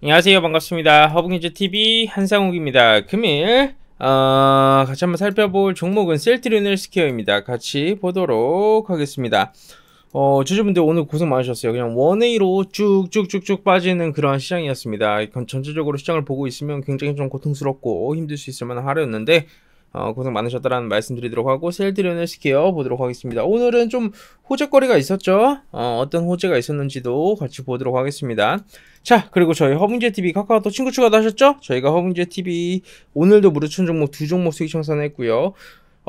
안녕하세요 반갑습니다 허브니즈TV 한상욱입니다 금일 어, 같이 한번 살펴볼 종목은 셀트리넬스퀘어입니다 같이 보도록 하겠습니다 어, 주주분들 오늘 고생 많으셨어요 그냥 원웨이로 쭉쭉쭉쭉 빠지는 그런 시장이었습니다 전체적으로 시장을 보고 있으면 굉장히 좀 고통스럽고 힘들 수 있을 만한 하루였는데 어, 고생 많으셨다라는 말씀드리도록 하고 셀드리온을 스퀘어 보도록 하겠습니다. 오늘은 좀 호재거리가 있었죠? 어, 떤 호재가 있었는지도 같이 보도록 하겠습니다. 자 그리고 저희 허브제TV 카카오톡 친구 추가도 하셨죠? 저희가 허브제TV 오늘도 무료추천 종목 두 종목 수익 청산했고요.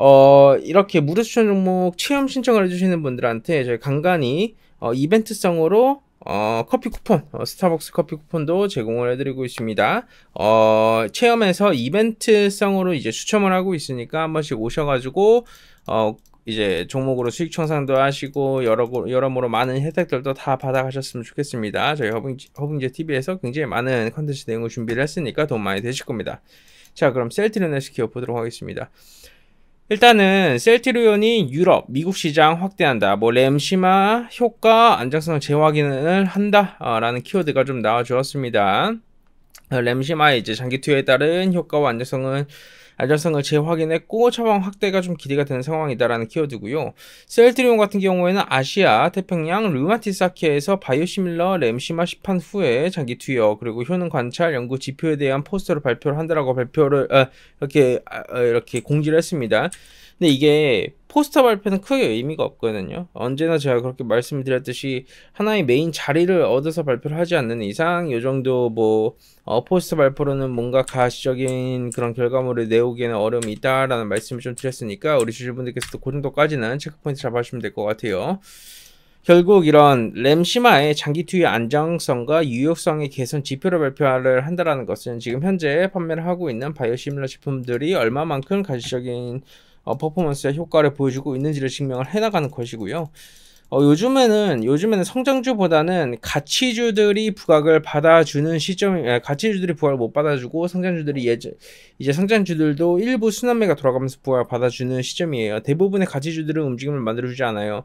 어, 이렇게 무료 추천 종목 체험 신청을 해주시는 분들한테 저희 간간히 어, 이벤트성으로 어, 커피 쿠폰, 어, 스타벅스 커피 쿠폰도 제공을 해드리고 있습니다. 어, 체험에서 이벤트성으로 이제 추첨을 하고 있으니까 한 번씩 오셔가지고, 어, 이제 종목으로 수익 청산도 하시고 여러, 여러모로 많은 혜택들도 다 받아가셨으면 좋겠습니다. 저희 허빙제, 허빙제 TV에서 굉장히 많은 컨텐츠 내용을 준비를 했으니까 돈 많이 되실 겁니다. 자, 그럼 셀트리넷에서 기어 보도록 하겠습니다. 일단은 셀티리온이 유럽, 미국 시장 확대한다. 뭐 램시마 효과 안정성 재확인을 한다라는 키워드가 좀 나와주었습니다. 램시마의 이제 장기 투여에 따른 효과와 안정성은 안전성을 재확인했고 처방 확대가 좀 기대가 되는 상황이다라는 키워드고요. 셀트리온 같은 경우에는 아시아, 태평양, 르마티사키에서 바이오시밀러 램시마 시판 후에 장기 투여 그리고 효능 관찰 연구 지표에 대한 포스터를 발표를 한다라고 발표를 아, 이렇게 아, 아 이렇게 공지를 했습니다. 근데 이게 포스터 발표는 크게 의미가 없거든요. 언제나 제가 그렇게 말씀을 드렸듯이 하나의 메인 자리를 얻어서 발표를 하지 않는 이상 요 정도 뭐 어, 포스터 발표로는 뭔가 가시적인 그런 결과물을 내오기에는 어려움이 있다라는 말씀을 좀 드렸으니까 우리 주주분들께서도 그 정도까지는 체크포인트 잡아주시면 될 것 같아요. 결국 이런 램시마의 장기 투유 안정성과 유효성의 개선 지표를 발표를 한다는 것은 지금 현재 판매를 하고 있는 바이오 시뮬러 제품들이 얼마만큼 가시적인 어, 퍼포먼스와 효과를 보여주고 있는지를 증명을 해나가는 것이고요. 어, 요즘에는 요즘에는 성장주보다는 가치주들이 부각을 받아주는 시점 가치주들이 부각을 못 받아주고 성장주들이 예제, 이제 성장주들도 일부 순환매가 돌아가면서 부각을 받아주는 시점이에요. 대부분의 가치주들은 움직임을 만들어주지 않아요.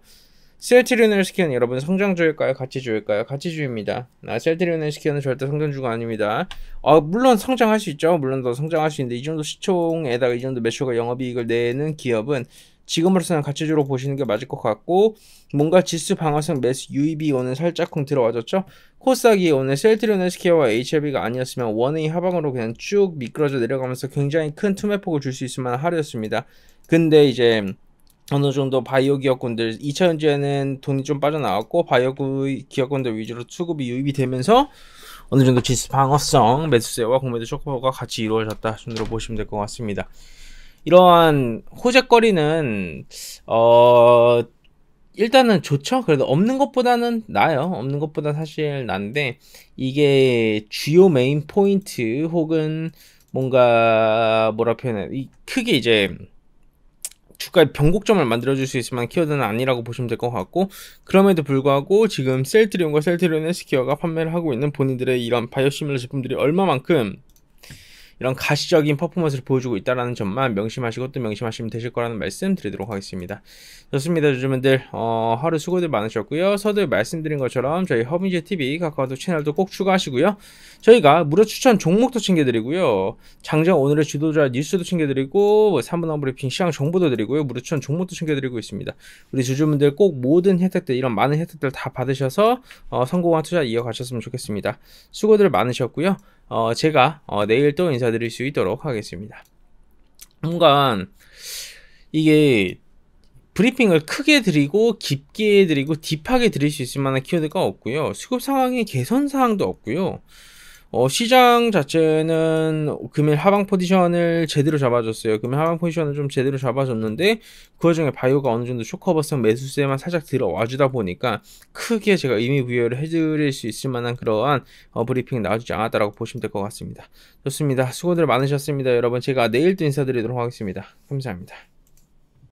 셀트리온을 시키는 여러분 성장주일까요? 가치주일까요? 가치주입니다. 아, 셀트리온을 시키는 절대 성장주가 아닙니다. 아, 물론 성장할 수 있죠. 물론 더 성장할 수 있는데 이 정도 시총에다가 이 정도 매출과 영업이익을 내는 기업은 지금으로서는 가치주로 보시는 게 맞을 것 같고 뭔가 지수 방어성 매수 유입이 오늘 살짝쿵 들어와줬죠. 코스닥이 오늘 셀트리온스키어와 HLB가 아니었으면 원의 하방으로 그냥 쭉 미끄러져 내려가면서 굉장히 큰 투매폭을 줄 수 있을 만한 하루였습니다. 근데 이제 어느 정도 바이오 기업군들 2000년대에는 돈이 좀 빠져나왔고 바이오 기업군들 위주로 수급이 유입이 되면서 어느 정도 지수 방어성 매수세와 공매도 쇼크가 같이 이루어졌다 순으로 보시면 될 것 같습니다. 이러한 호재거리는 어 일단은 좋죠. 그래도 없는 것보다는 나아요. 없는 것보다 사실 난데 이게 주요 메인 포인트 혹은 뭔가 뭐라 표현해 크게 이제 주가의 변곡점을 만들어줄 수 있지만 키워드는 아니라고 보시면 될 것 같고 그럼에도 불구하고 지금 셀트리온과 셀트리온 의스케어가 판매를 하고 있는 본인들의 이런 바이오 시뮬러 제품들이 얼마만큼 이런 가시적인 퍼포먼스를 보여주고 있다라는 점만 명심하시고 또 명심하시면 되실 거라는 말씀 드리도록 하겠습니다. 좋습니다. 주주분들 어, 하루 수고들 많으셨고요. 서두에 말씀드린 것처럼 저희 허브이제 TV 카카오톡 채널도 꼭 추가하시고요. 저희가 무료 추천 종목도 챙겨드리고요. 장장 오늘의 주도자 뉴스도 챙겨드리고 3분 뭐 한브리핑 시장 정보도 드리고요. 무료 추천 종목도 챙겨드리고 있습니다. 우리 주주분들 꼭 모든 혜택들 이런 많은 혜택들 다 받으셔서 어, 성공한 투자 이어가셨으면 좋겠습니다. 수고들 많으셨고요. 어, 제가 어, 내일 또 인사드릴 수 있도록 하겠습니다. 뭔가 이게 브리핑을 크게 드리고 깊게 드리고 딥하게 드릴 수 있을 만한 키워드가 없고요. 수급 상황의 개선 사항도 없고요. 어, 시장 자체는 금일 하방 포지션을 제대로 잡아줬어요. 금일 하방 포지션을 좀 제대로 잡아줬는데 그 와중에 바이오가 어느 정도 쇼커버성 매수세만 살짝 들어와주다 보니까 크게 제가 의미 부여를 해드릴 수 있을 만한 그러한 어, 브리핑 이 나와주지 않았다라고 보시면 될 것 같습니다. 좋습니다. 수고들 많으셨습니다. 여러분 제가 내일 도 인사드리도록 하겠습니다. 감사합니다.